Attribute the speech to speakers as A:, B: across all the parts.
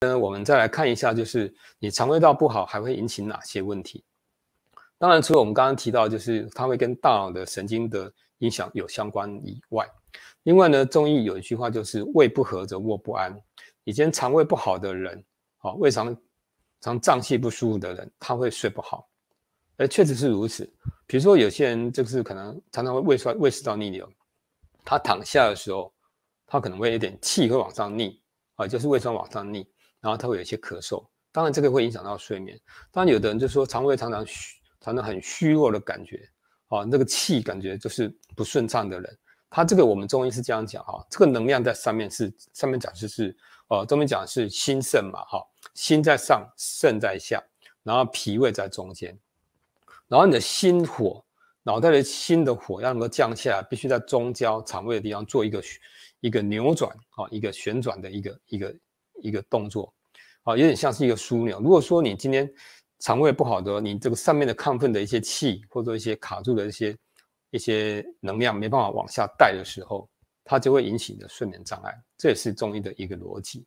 A: 那我们再来看一下，就是你肠胃道不好还会引起哪些问题？当然，除了我们刚刚提到，就是它会跟大脑的神经的影响有相关以外，另外呢，中医有一句话，就是“胃不和则卧不安”。以前肠胃不好的人，啊，胃肠常胀气不舒服的人，他会睡不好。而确实是如此。比如说有些人就是可能常常会胃酸、胃食道逆流，他躺下的时候，他可能会有点气会往上逆，啊，就是胃酸往上逆。然后他会有一些咳嗽，当然这个会影响到睡眠。当然，有的人就说肠胃常常虚，常常很虚弱的感觉，啊，那个气感觉就是不顺畅的人。他这个我们中医是这样讲哈，这个能量在上面是上面讲就是，呃，中医讲是心肾嘛哈，心在上，肾在下，然后脾胃在中间，然后你的心火，脑袋的心的火要能够降下来，必须在中焦肠胃的地方做一个一个扭转啊，一个旋转的一个一个一个动作。啊，有点像是一个枢纽。如果说你今天肠胃不好的，你这个上面的亢奋的一些气，或者一些卡住的一些一些能量，没办法往下带的时候，它就会引起你的睡眠障碍。这也是中医的一个逻辑。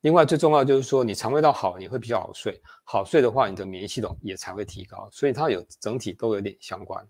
A: 另外，最重要就是说，你肠胃道好，你会比较好睡。好睡的话，你的免疫系统也才会提高。所以它有整体都有点相关。